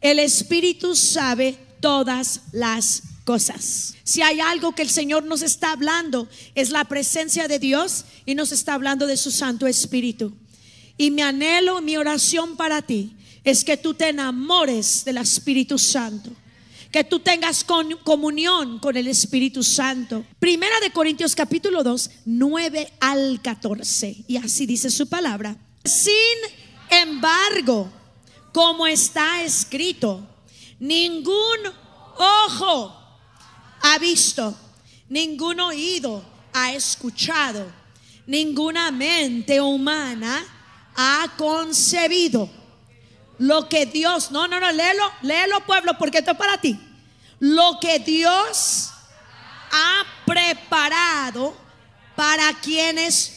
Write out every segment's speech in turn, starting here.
El Espíritu sabe todas las cosas. Si hay algo que el Señor nos está hablando, es la presencia de Dios y nos está hablando de su Santo Espíritu. Y me anhelo, mi oración para ti es que tú te enamores del Espíritu Santo que tú tengas comunión con el Espíritu Santo. Primera de Corintios capítulo 2, 9 al 14. Y así dice su palabra. Sin embargo, como está escrito, ningún ojo ha visto, ningún oído ha escuchado, ninguna mente humana ha concebido lo que Dios, no, no, no, léelo, léelo pueblo, porque esto es para ti. Lo que Dios ha preparado para quienes...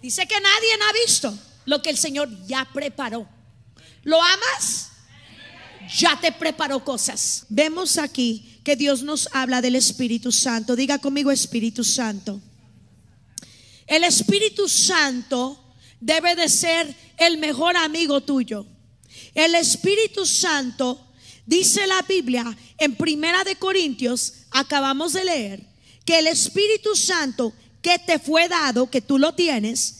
Dice que nadie ha visto lo que el Señor ya preparó. ¿Lo amas? Ya te preparó cosas. Vemos aquí que Dios nos habla del Espíritu Santo. Diga conmigo Espíritu Santo. El Espíritu Santo debe de ser el mejor amigo tuyo. El Espíritu Santo, dice la Biblia en Primera de Corintios, acabamos de leer, que el Espíritu Santo que te fue dado, que tú lo tienes,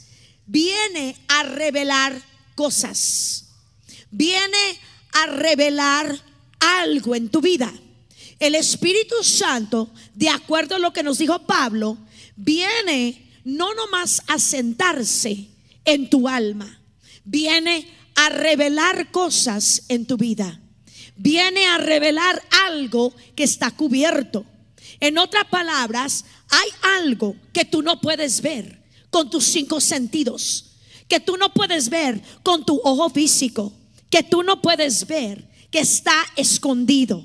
viene a revelar cosas. Viene a revelar algo en tu vida. El Espíritu Santo, de acuerdo a lo que nos dijo Pablo, viene no nomás a sentarse en tu alma, viene a revelar cosas en tu vida. Viene a revelar algo que está cubierto. En otras palabras, hay algo que tú no puedes ver con tus cinco sentidos, que tú no puedes ver con tu ojo físico, que tú no puedes ver, que está escondido.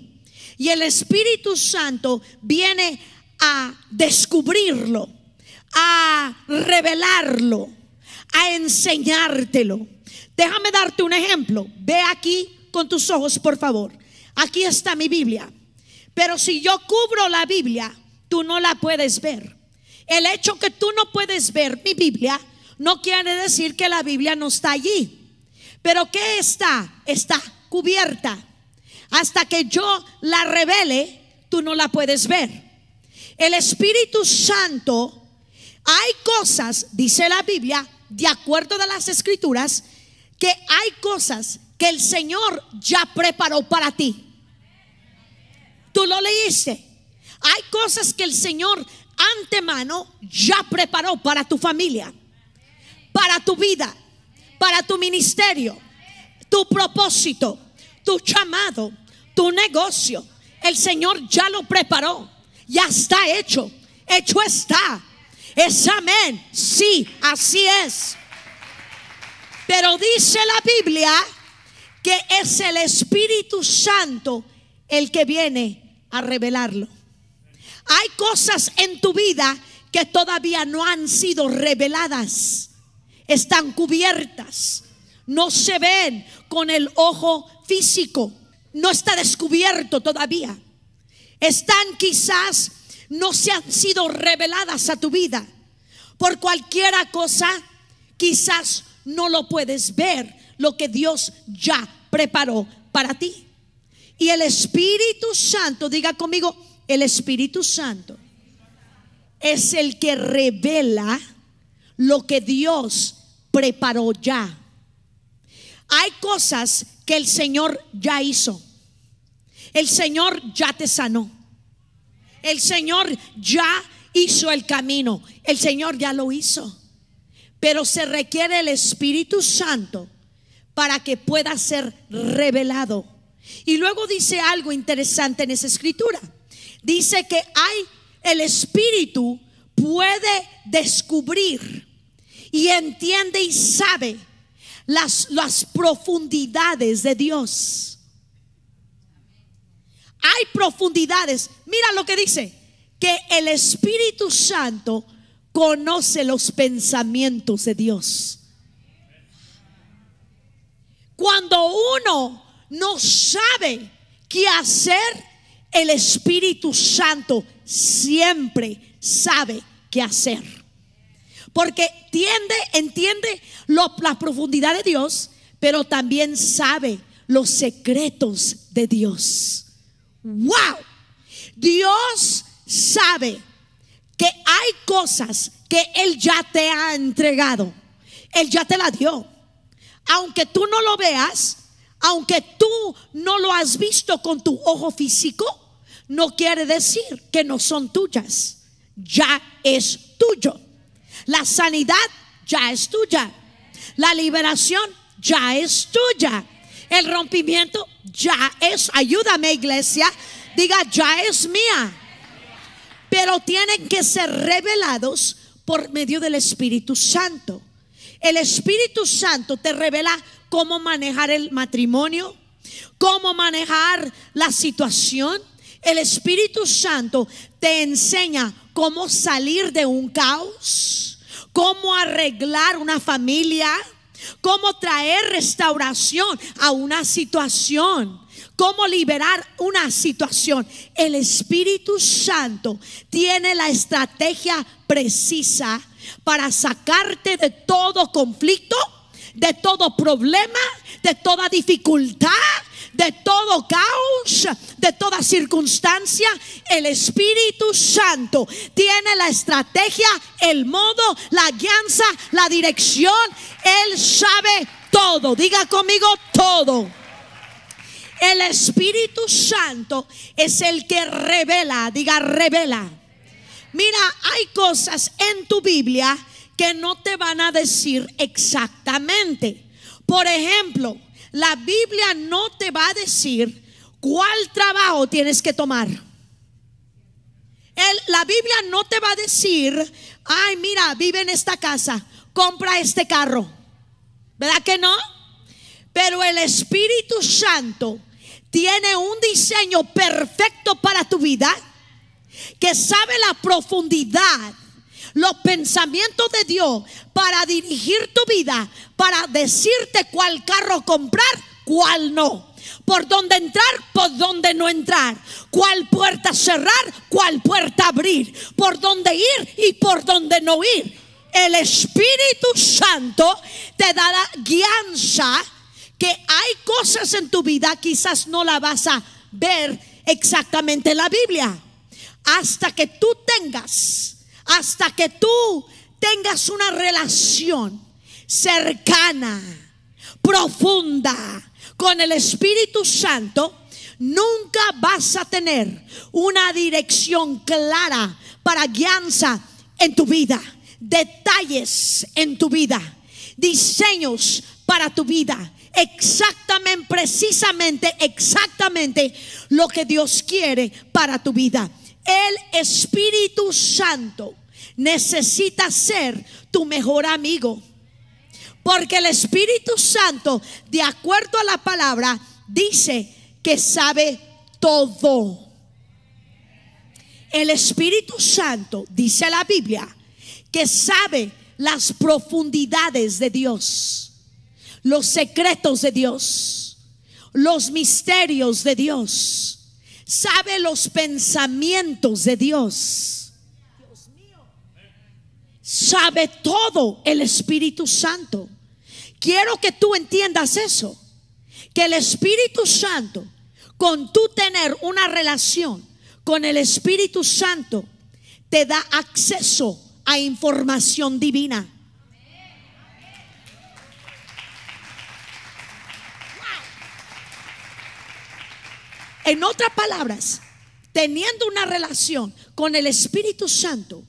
Y el Espíritu Santo viene a descubrirlo, a revelarlo, a enseñártelo. Déjame darte un ejemplo. Ve aquí con tus ojos, por favor. Aquí está mi Biblia. Pero si yo cubro la Biblia, tú no la puedes ver. El hecho que tú no puedes ver mi Biblia no quiere decir que la Biblia no está allí. Pero que está? Está cubierta. Hasta que yo la revele, tú no la puedes ver. El Espíritu Santo, hay cosas, dice la Biblia, de acuerdo de las escrituras, que hay cosas que el Señor ya preparó para ti. Tú lo leíste. Hay cosas que el Señor antemano ya preparó para tu familia, para tu vida, para tu ministerio, tu propósito, tu llamado, tu negocio. El Señor ya lo preparó, ya está hecho, hecho está. Es amén, sí, así es. Pero dice la Biblia que es el Espíritu Santo el que viene a revelarlo. Hay cosas en tu vida que todavía no han sido reveladas. Están cubiertas. No se ven con el ojo físico. No está descubierto todavía. Están quizás, no se han sido reveladas a tu vida. Por cualquiera cosa, quizás no lo puedes ver, lo que Dios ya preparó para ti. Y el Espíritu Santo, diga conmigo, el Espíritu Santo es el que revela lo que Dios preparó ya. Hay cosas que el Señor ya hizo. El Señor ya te sanó. El Señor ya hizo el camino. El Señor ya lo hizo. Pero se requiere el Espíritu Santo para que pueda ser revelado. Y luego dice algo interesante en esa escritura dice que hay el espíritu puede descubrir y entiende y sabe las, las profundidades de Dios. Hay profundidades. Mira lo que dice, que el Espíritu Santo conoce los pensamientos de Dios. Cuando uno no sabe qué hacer, el Espíritu Santo siempre sabe qué hacer. Porque entiende la profundidad de Dios, pero también sabe los secretos de Dios. ¡Wow! Dios sabe que hay cosas que Él ya te ha entregado. Él ya te la dio. Aunque tú no lo veas, aunque tú no lo has visto con tu ojo físico, no quiere decir que no son tuyas. Ya es tuyo. La sanidad ya es tuya. La liberación ya es tuya. El rompimiento ya es, ayúdame iglesia, diga, ya es mía. Pero tienen que ser revelados por medio del Espíritu Santo. El Espíritu Santo te revela cómo manejar el matrimonio, cómo manejar la situación el Espíritu Santo te enseña cómo salir de un caos, cómo arreglar una familia, cómo traer restauración a una situación, cómo liberar una situación. El Espíritu Santo tiene la estrategia precisa para sacarte de todo conflicto, de todo problema, de toda dificultad, de todo caos, de toda circunstancia, el Espíritu Santo tiene la estrategia, el modo, la alianza, la dirección. Él sabe todo. Diga conmigo todo. El Espíritu Santo es el que revela, diga revela. Mira, hay cosas en tu Biblia que no te van a decir exactamente. Por ejemplo, la Biblia no te va a decir cuál trabajo tienes que tomar. la Biblia no te va a decir, ay, mira, vive en esta casa, compra este carro. ¿Verdad que no? Pero el Espíritu Santo tiene un diseño perfecto para tu vida que sabe la profundidad los pensamientos de Dios para dirigir tu vida, para decirte cuál carro comprar, cuál no. Por dónde entrar, por dónde no entrar. Cuál puerta cerrar, cuál puerta abrir. Por dónde ir y por dónde no ir. El Espíritu Santo te da guianza que hay cosas en tu vida, quizás no la vas a ver exactamente en la Biblia. Hasta que tú tengas hasta que tú tengas una relación cercana, profunda con el Espíritu Santo, nunca vas a tener una dirección clara para guianza en tu vida, detalles en tu vida, diseños para tu vida, exactamente, precisamente, exactamente lo que Dios quiere para tu vida. El Espíritu Santo necesita ser tu mejor amigo. Porque el Espíritu Santo, de acuerdo a la palabra, dice que sabe todo. El Espíritu Santo, dice la Biblia, que sabe las profundidades de Dios, los secretos de Dios, los misterios de Dios sabe los pensamientos de Dios. Sabe todo el Espíritu Santo. Quiero que tú entiendas eso. Que el Espíritu Santo, con tú tener una relación con el Espíritu Santo, te da acceso a información divina. En otras palabras, teniendo una relación con el Espíritu Santo,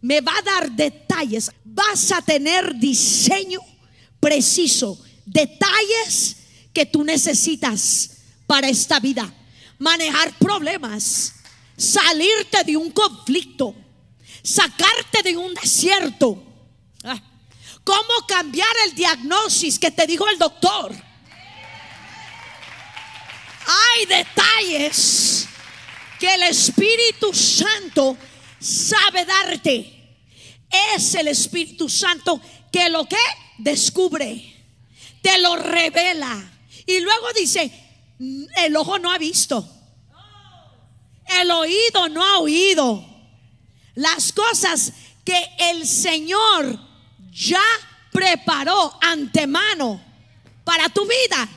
me va a dar detalles. Vas a tener diseño preciso, detalles que tú necesitas para esta vida. Manejar problemas, salirte de un conflicto, sacarte de un desierto. Ah, ¿Cómo cambiar el diagnóstico que te dijo el doctor? hay detalles que el Espíritu Santo sabe darte. Es el Espíritu Santo que lo que descubre, te lo revela. Y luego dice, el ojo no ha visto, el oído no ha oído las cosas que el Señor ya preparó antemano para tu vida.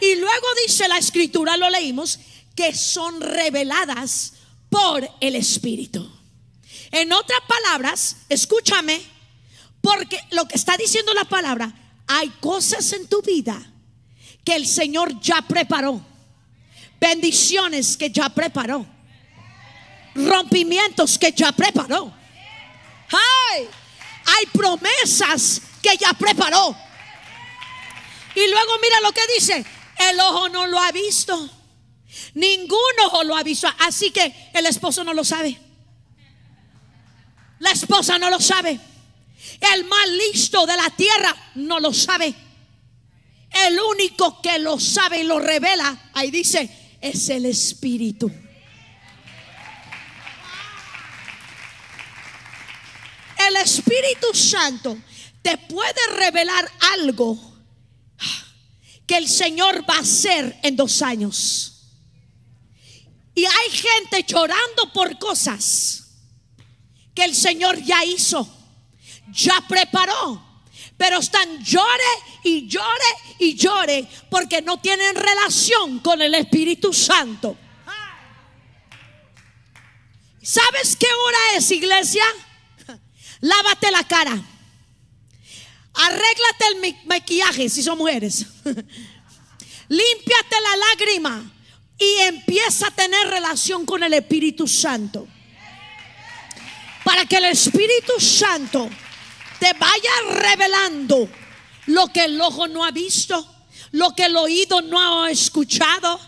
Y luego dice la escritura, lo leímos, que son reveladas por el Espíritu. En otras palabras, escúchame, porque lo que está diciendo la palabra, hay cosas en tu vida que el Señor ya preparó, bendiciones que ya preparó, rompimientos que ya preparó. Hay promesas que ya preparó. Y luego mira lo que dice, el ojo no lo ha visto. Ningún ojo lo ha visto. Así que el esposo no lo sabe. La esposa no lo sabe. El más listo de la tierra no lo sabe. El único que lo sabe y lo revela, ahí dice, es el Espíritu. El Espíritu Santo te puede revelar algo que el Señor va a hacer en dos años. Y hay gente llorando por cosas que el Señor ya hizo, ya preparó, pero están llore y llore y llore porque no tienen relación con el Espíritu Santo. ¿Sabes qué hora es, iglesia? Lávate la cara. Arréglate el maquillaje si son mujeres. Límpiate la lágrima y empieza a tener relación con el Espíritu Santo. Para que el Espíritu Santo te vaya revelando lo que el ojo no ha visto, lo que el oído no ha escuchado,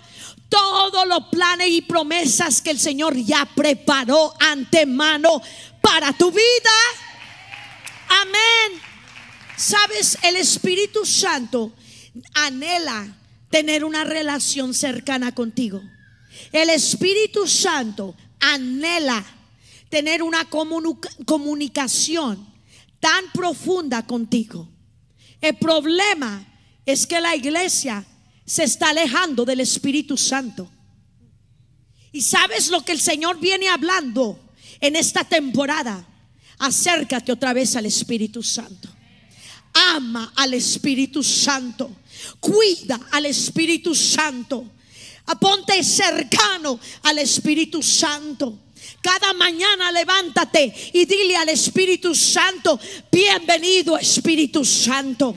todos los planes y promesas que el Señor ya preparó antemano para tu vida. Amén. Sabes, el Espíritu Santo anhela tener una relación cercana contigo. El Espíritu Santo anhela tener una comunicación tan profunda contigo. El problema es que la iglesia se está alejando del Espíritu Santo. Y sabes lo que el Señor viene hablando en esta temporada. Acércate otra vez al Espíritu Santo ama al Espíritu Santo, cuida al Espíritu Santo, ponte cercano al Espíritu Santo. Cada mañana levántate y dile al Espíritu Santo, bienvenido Espíritu Santo.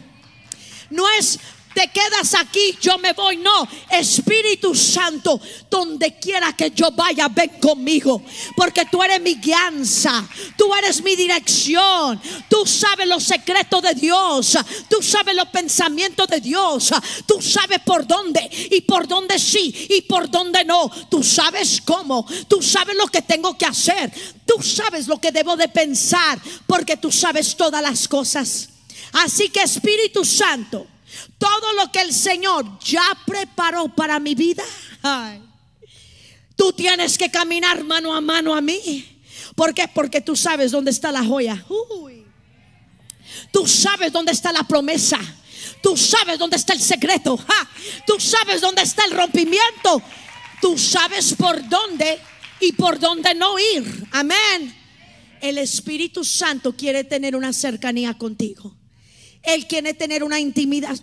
No es, te quedas aquí, yo me voy. No, Espíritu Santo, donde quiera que yo vaya, ven conmigo. Porque tú eres mi guianza, tú eres mi dirección, tú sabes los secretos de Dios, tú sabes los pensamientos de Dios, tú sabes por dónde y por dónde sí y por dónde no, tú sabes cómo, tú sabes lo que tengo que hacer, tú sabes lo que debo de pensar, porque tú sabes todas las cosas. Así que Espíritu Santo, todo lo que el Señor ya preparó para mi vida. tú tienes que caminar mano a mano a mí. ¿Por qué? Porque tú sabes dónde está la joya. Tú sabes dónde está la promesa. Tú sabes dónde está el secreto. Tú sabes dónde está el rompimiento. Tú sabes por dónde y por dónde no ir. Amén. El Espíritu Santo quiere tener una cercanía contigo. Él quiere tener una intimidad,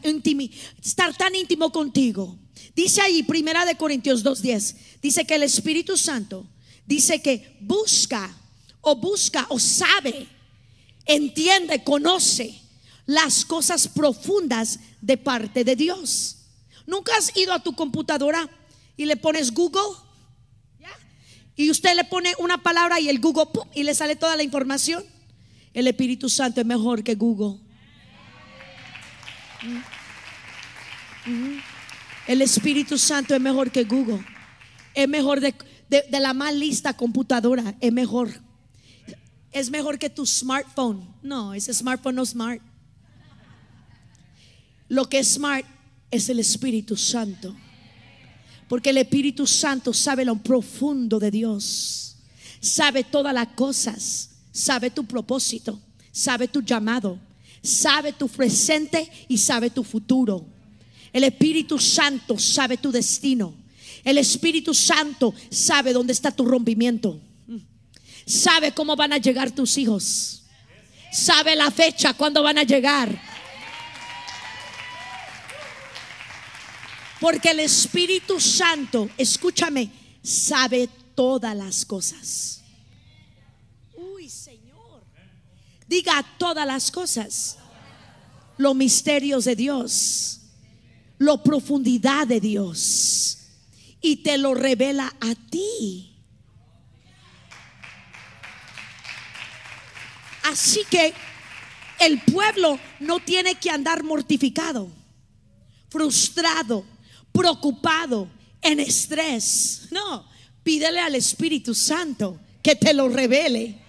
estar tan íntimo contigo. Dice ahí, primera de Corintios 2.10, dice que el Espíritu Santo dice que busca o busca o sabe, entiende, conoce las cosas profundas de parte de Dios. Nunca has ido a tu computadora y le pones Google y usted le pone una palabra y el Google ¡pum! y le sale toda la información. El Espíritu Santo es mejor que Google. El Espíritu Santo es mejor que Google. Es mejor de, la más lista computadora. Es mejor. Es mejor que tu smartphone. No, ese smartphone no smart. Lo que es smart es el Espíritu Santo. Porque el Espíritu Santo sabe lo profundo de Dios. Sabe todas las cosas. Sabe tu propósito. Sabe tu llamado sabe tu presente y sabe tu futuro. El Espíritu Santo sabe tu destino. El Espíritu Santo sabe dónde está tu rompimiento. Sabe cómo van a llegar tus hijos. Sabe la fecha, cuándo van a llegar. Porque el Espíritu Santo, escúchame, sabe todas las cosas. Diga todas las cosas. Los misterios de Dios. La profundidad de Dios. Y te lo revela a ti. Así que el pueblo no tiene que andar mortificado, frustrado, preocupado, en estrés. No, pídele al Espíritu Santo que te lo revele.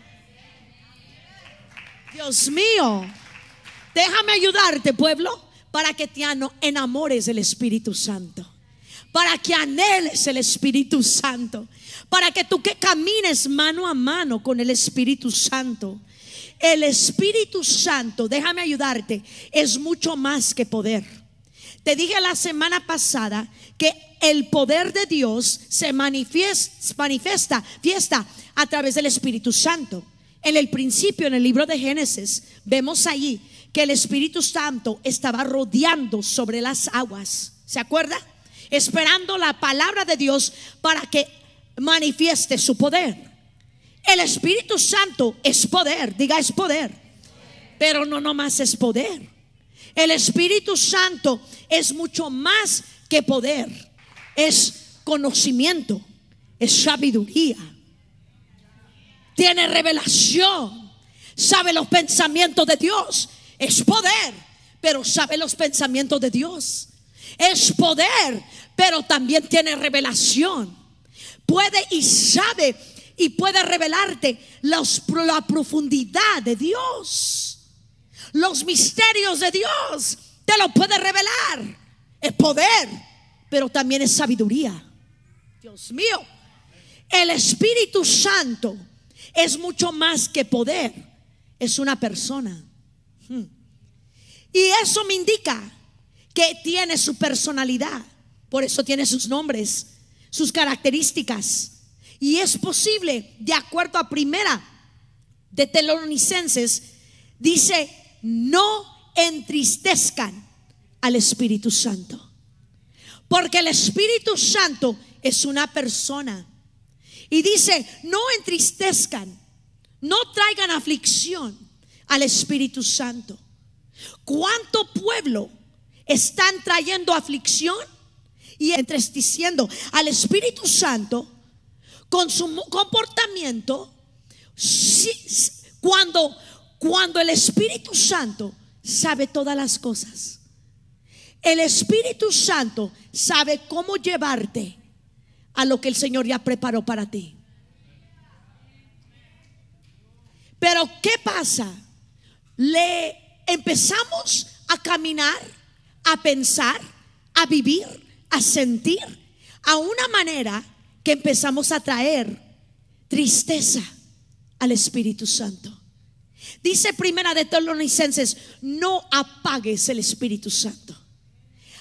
Dios mío, déjame ayudarte, pueblo, para que te enamores del Espíritu Santo, para que anheles el Espíritu Santo, para que tú que camines mano a mano con el Espíritu Santo. El Espíritu Santo, déjame ayudarte, es mucho más que poder. Te dije la semana pasada que el poder de Dios se manifiesta, manifiesta fiesta, a través del Espíritu Santo. En el principio, en el libro de Génesis, vemos allí que el Espíritu Santo estaba rodeando sobre las aguas. ¿Se acuerda? Esperando la palabra de Dios para que manifieste su poder. El Espíritu Santo es poder, diga es poder, pero no nomás es poder. El Espíritu Santo es mucho más que poder, es conocimiento, es sabiduría, tiene revelación, sabe los pensamientos de Dios. Es poder, pero sabe los pensamientos de Dios. Es poder, pero también tiene revelación. Puede y sabe y puede revelarte la profundidad de Dios. Los misterios de Dios te lo puede revelar. Es poder, pero también es sabiduría. Dios mío, el Espíritu Santo es mucho más que poder, es una persona. Hmm. Y eso me indica que tiene su personalidad, por eso tiene sus nombres, sus características. Y es posible, de acuerdo a primera de Telonicenses, dice, no entristezcan al Espíritu Santo. Porque el Espíritu Santo es una persona y dice, no entristezcan, no traigan aflicción al Espíritu Santo. ¿Cuánto pueblo están trayendo aflicción y entristeciendo al Espíritu Santo con su comportamiento? Cuando, cuando el Espíritu Santo sabe todas las cosas. El Espíritu Santo sabe cómo llevarte a lo que el Señor ya preparó para ti. Pero ¿qué pasa? Le empezamos a caminar, a pensar, a vivir, a sentir, a una manera que empezamos a traer tristeza al Espíritu Santo. Dice primera de Tolonicenses no apagues el Espíritu Santo.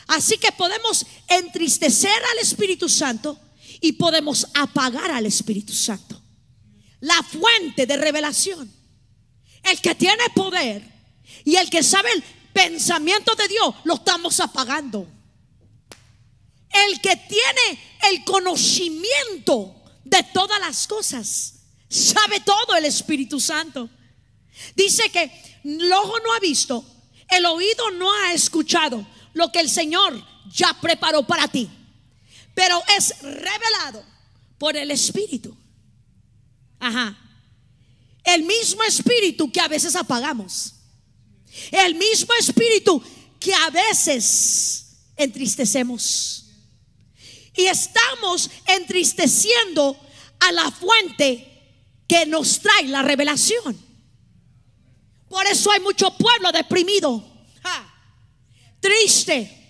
Así que podemos entristecer al Espíritu Santo y podemos apagar al Espíritu Santo. La fuente de revelación. El que tiene poder y el que sabe el pensamiento de Dios, lo estamos apagando. El que tiene el conocimiento de todas las cosas, sabe todo el Espíritu Santo. Dice que el ojo no ha visto, el oído no ha escuchado lo que el Señor ya preparó para ti pero es revelado por el Espíritu. Ajá. El mismo Espíritu que a veces apagamos. El mismo Espíritu que a veces entristecemos. Y estamos entristeciendo a la fuente que nos trae la revelación. Por eso hay mucho pueblo deprimido, triste,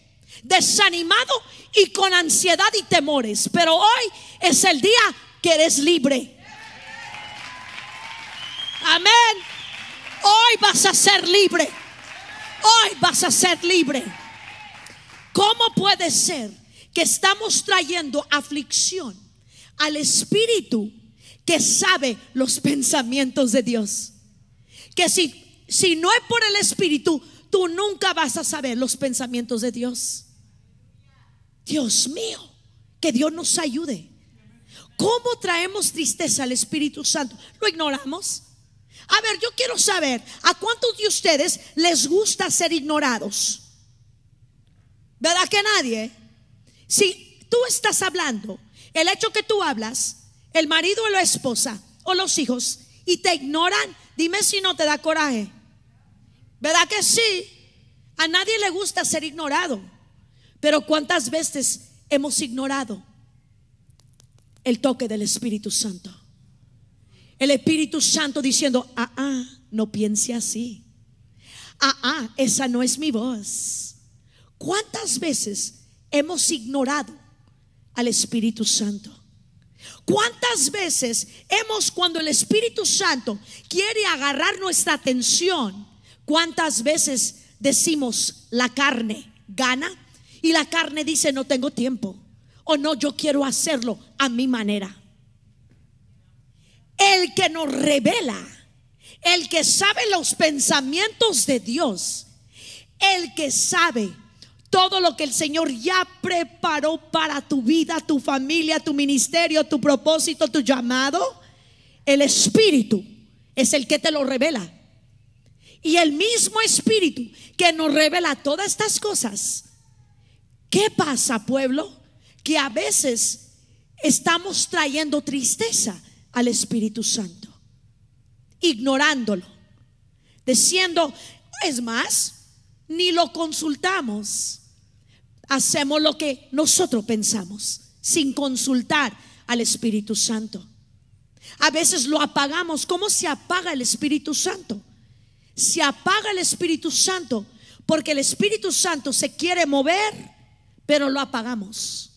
desanimado y con ansiedad y temores. Pero hoy es el día que eres libre. Amén. Hoy vas a ser libre. Hoy vas a ser libre. ¿Cómo puede ser que estamos trayendo aflicción al espíritu que sabe los pensamientos de Dios? Que si, si no es por el espíritu, tú nunca vas a saber los pensamientos de Dios. Dios mío, que Dios nos ayude. ¿Cómo traemos tristeza al Espíritu Santo? ¿Lo ignoramos? A ver, yo quiero saber, ¿a cuántos de ustedes les gusta ser ignorados? ¿Verdad que nadie? Si tú estás hablando, el hecho que tú hablas, el marido o la esposa o los hijos, y te ignoran, dime si no te da coraje. ¿Verdad que sí? A nadie le gusta ser ignorado. Pero ¿cuántas veces hemos ignorado el toque del Espíritu Santo? El Espíritu Santo diciendo, ah, ah, no piense así. Ah, ah, esa no es mi voz. ¿Cuántas veces hemos ignorado al Espíritu Santo? ¿Cuántas veces hemos, cuando el Espíritu Santo quiere agarrar nuestra atención, cuántas veces decimos la carne gana? Y la carne dice, no tengo tiempo. O no, yo quiero hacerlo a mi manera. El que nos revela, el que sabe los pensamientos de Dios, el que sabe todo lo que el Señor ya preparó para tu vida, tu familia, tu ministerio, tu propósito, tu llamado, el Espíritu es el que te lo revela. Y el mismo Espíritu que nos revela todas estas cosas, ¿Qué pasa, pueblo? Que a veces estamos trayendo tristeza al Espíritu Santo, ignorándolo, diciendo, es más, ni lo consultamos, hacemos lo que nosotros pensamos, sin consultar al Espíritu Santo. A veces lo apagamos. ¿Cómo se apaga el Espíritu Santo? Se apaga el Espíritu Santo porque el Espíritu Santo se quiere mover pero lo apagamos.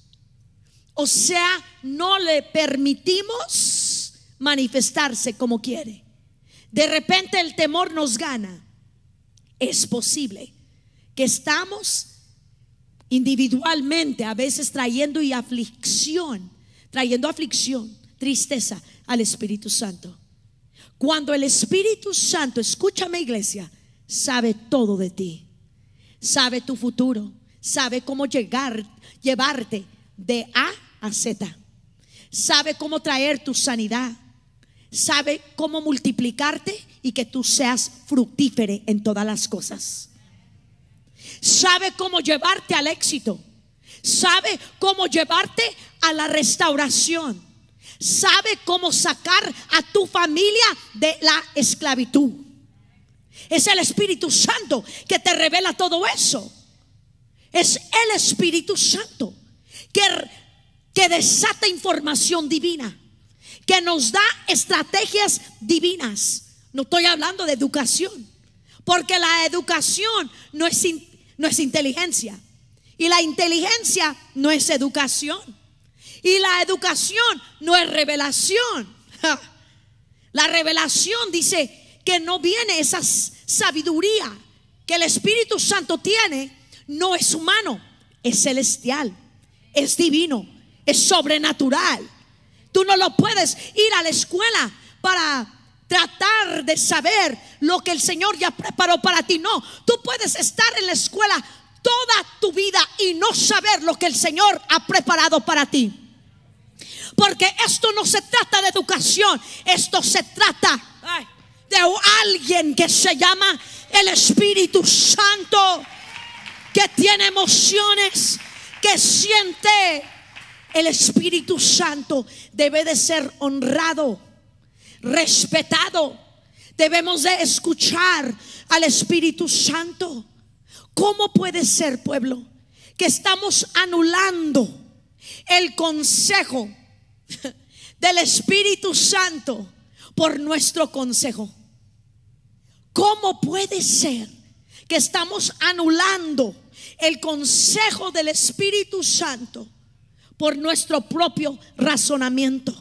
O sea, no le permitimos manifestarse como quiere. De repente el temor nos gana. Es posible que estamos individualmente a veces trayendo y aflicción, trayendo aflicción, tristeza al Espíritu Santo. Cuando el Espíritu Santo, escúchame iglesia, sabe todo de ti, sabe tu futuro, sabe cómo llegar, llevarte de A a Z. Sabe cómo traer tu sanidad. Sabe cómo multiplicarte y que tú seas fructífero en todas las cosas. Sabe cómo llevarte al éxito. Sabe cómo llevarte a la restauración. Sabe cómo sacar a tu familia de la esclavitud. Es el Espíritu Santo que te revela todo eso. Es el Espíritu Santo que, que desata información divina, que nos da estrategias divinas. No estoy hablando de educación, porque la educación no es, no es inteligencia. Y la inteligencia no es educación. Y la educación no es revelación. La revelación dice que no viene esa sabiduría que el Espíritu Santo tiene no es humano, es celestial, es divino, es sobrenatural. Tú no lo puedes ir a la escuela para tratar de saber lo que el Señor ya preparó para ti. No, tú puedes estar en la escuela toda tu vida y no saber lo que el Señor ha preparado para ti. Porque esto no se trata de educación, esto se trata de alguien que se llama el Espíritu Santo que tiene emociones, que siente el Espíritu Santo, debe de ser honrado, respetado. Debemos de escuchar al Espíritu Santo. ¿Cómo puede ser, pueblo, que estamos anulando el consejo del Espíritu Santo por nuestro consejo? ¿Cómo puede ser que estamos anulando el consejo del Espíritu Santo por nuestro propio razonamiento.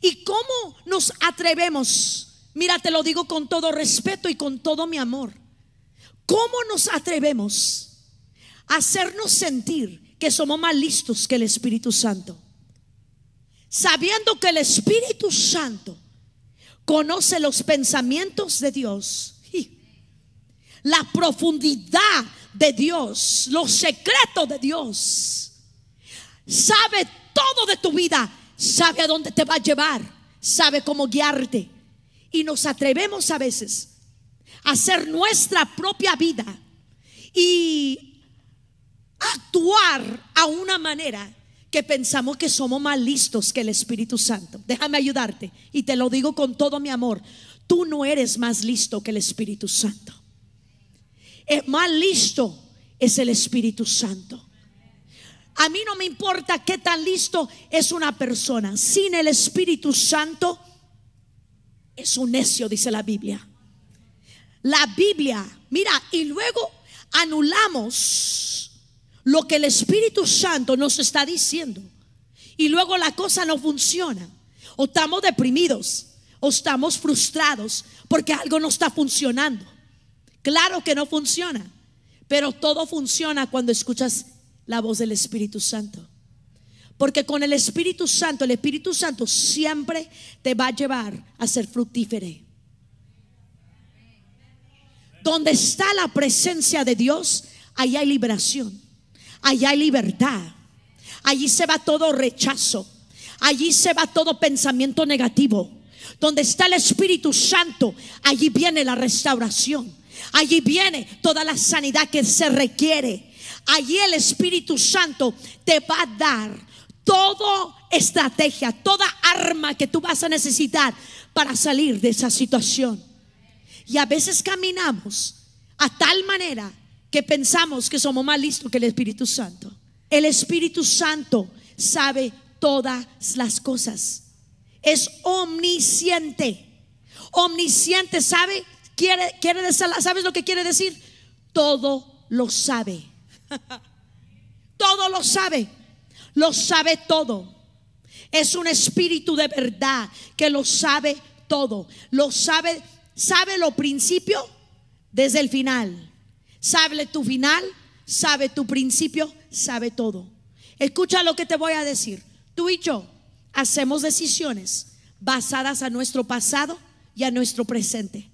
¿Y cómo nos atrevemos? Mira, te lo digo con todo respeto y con todo mi amor. ¿Cómo nos atrevemos a hacernos sentir que somos más listos que el Espíritu Santo? Sabiendo que el Espíritu Santo conoce los pensamientos de Dios, la profundidad de Dios, los secretos de Dios. Sabe todo de tu vida, sabe a dónde te va a llevar, sabe cómo guiarte. Y nos atrevemos a veces a hacer nuestra propia vida y actuar a una manera que pensamos que somos más listos que el Espíritu Santo. Déjame ayudarte y te lo digo con todo mi amor. Tú no eres más listo que el Espíritu Santo el más listo es el Espíritu Santo. A mí no me importa qué tan listo es una persona. Sin el Espíritu Santo es un necio, dice la Biblia. La Biblia, mira, y luego anulamos lo que el Espíritu Santo nos está diciendo. Y luego la cosa no funciona. O estamos deprimidos, o estamos frustrados porque algo no está funcionando. Claro que no funciona, pero todo funciona cuando escuchas la voz del Espíritu Santo. Porque con el Espíritu Santo, el Espíritu Santo siempre te va a llevar a ser fructífero. Donde está la presencia de Dios, ahí hay liberación, allá hay libertad, allí se va todo rechazo, allí se va todo pensamiento negativo. Donde está el Espíritu Santo, allí viene la restauración. Allí viene toda la sanidad que se requiere. Allí el Espíritu Santo te va a dar toda estrategia, toda arma que tú vas a necesitar para salir de esa situación. Y a veces caminamos a tal manera que pensamos que somos más listos que el Espíritu Santo. El Espíritu Santo sabe todas las cosas. Es omnisciente. Omnisciente sabe Quiere, quiere, ¿Sabes lo que quiere decir? Todo lo sabe. todo lo sabe. Lo sabe todo. Es un espíritu de verdad que lo sabe todo. Lo sabe, sabe lo principio desde el final. Sabe tu final, sabe tu principio, sabe todo. Escucha lo que te voy a decir. Tú y yo hacemos decisiones basadas a nuestro pasado y a nuestro presente.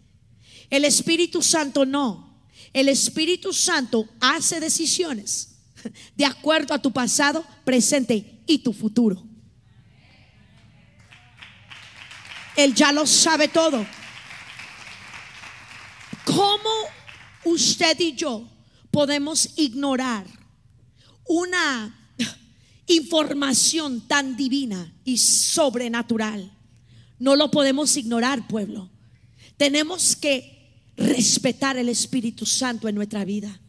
El Espíritu Santo no. El Espíritu Santo hace decisiones de acuerdo a tu pasado, presente y tu futuro. Él ya lo sabe todo. ¿Cómo usted y yo podemos ignorar una información tan divina y sobrenatural? No lo podemos ignorar, pueblo. Tenemos que respetar el Espíritu Santo en nuestra vida.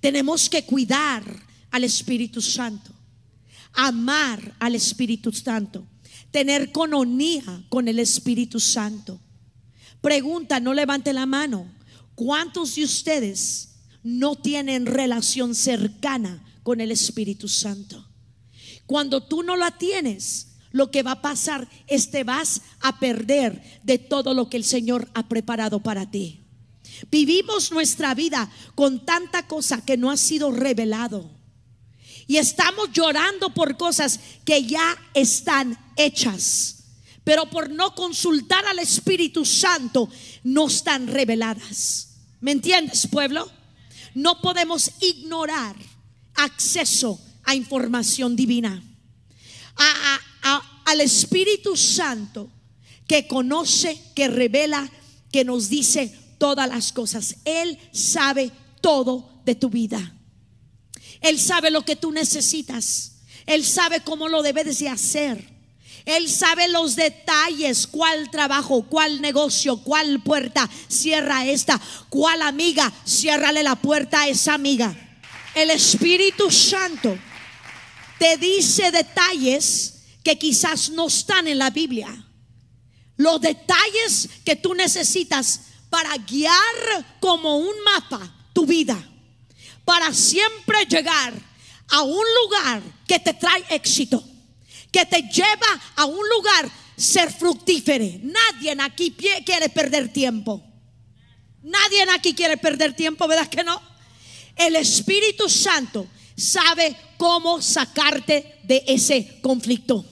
Tenemos que cuidar al Espíritu Santo, amar al Espíritu Santo, tener cononía con el Espíritu Santo. Pregunta, no levante la mano. ¿Cuántos de ustedes no tienen relación cercana con el Espíritu Santo? Cuando tú no la tienes, lo que va a pasar es te vas a perder de todo lo que el Señor ha preparado para ti. Vivimos nuestra vida con tanta cosa que no ha sido revelado. Y estamos llorando por cosas que ya están hechas. Pero por no consultar al Espíritu Santo no están reveladas. ¿Me entiendes, pueblo? No podemos ignorar acceso a información divina. a, al Espíritu Santo que conoce, que revela, que nos dice todas las cosas. Él sabe todo de tu vida. Él sabe lo que tú necesitas. Él sabe cómo lo debes de hacer. Él sabe los detalles, cuál trabajo, cuál negocio, cuál puerta, cierra esta, cuál amiga, ciérrale la puerta a esa amiga. El Espíritu Santo te dice detalles que quizás no están en la Biblia. Los detalles que tú necesitas para guiar como un mapa tu vida. Para siempre llegar a un lugar que te trae éxito. Que te lleva a un lugar ser fructífero. Nadie en aquí quiere perder tiempo. Nadie en aquí quiere perder tiempo, ¿verdad que no? El Espíritu Santo sabe cómo sacarte de ese conflicto.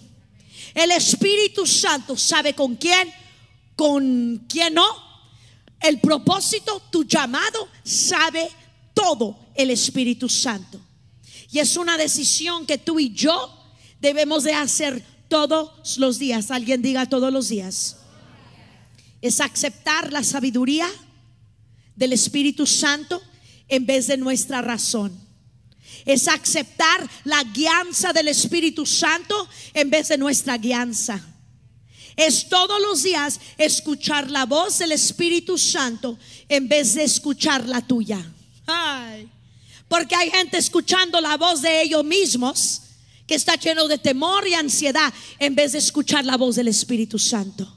El Espíritu Santo sabe con quién, con quién no. El propósito, tu llamado, sabe todo el Espíritu Santo. Y es una decisión que tú y yo debemos de hacer todos los días. Alguien diga todos los días. Es aceptar la sabiduría del Espíritu Santo en vez de nuestra razón es aceptar la guianza del Espíritu Santo en vez de nuestra guianza. Es todos los días escuchar la voz del Espíritu Santo en vez de escuchar la tuya. porque hay gente escuchando la voz de ellos mismos que está lleno de temor y ansiedad en vez de escuchar la voz del Espíritu Santo.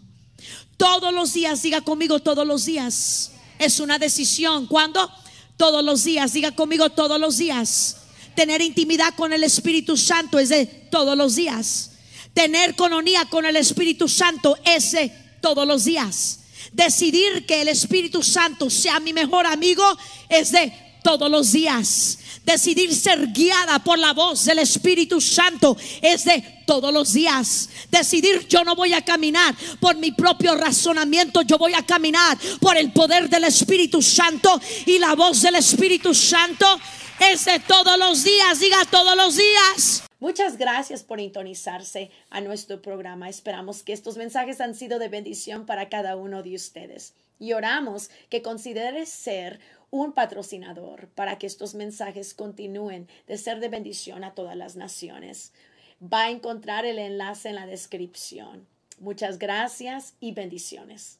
Todos los días, diga conmigo todos los días. Es una decisión. ¿Cuándo? Todos los días. Diga conmigo todos los días. Tener intimidad con el Espíritu Santo es de todos los días. Tener cononía con el Espíritu Santo es de todos los días. Decidir que el Espíritu Santo sea mi mejor amigo es de todos los días. Decidir ser guiada por la voz del Espíritu Santo es de todos los días. Decidir yo no voy a caminar por mi propio razonamiento, yo voy a caminar por el poder del Espíritu Santo y la voz del Espíritu Santo ese todos los días, diga todos los días. Muchas gracias por intonizarse a nuestro programa. Esperamos que estos mensajes han sido de bendición para cada uno de ustedes. Y oramos que considere ser un patrocinador para que estos mensajes continúen de ser de bendición a todas las naciones. Va a encontrar el enlace en la descripción. Muchas gracias y bendiciones.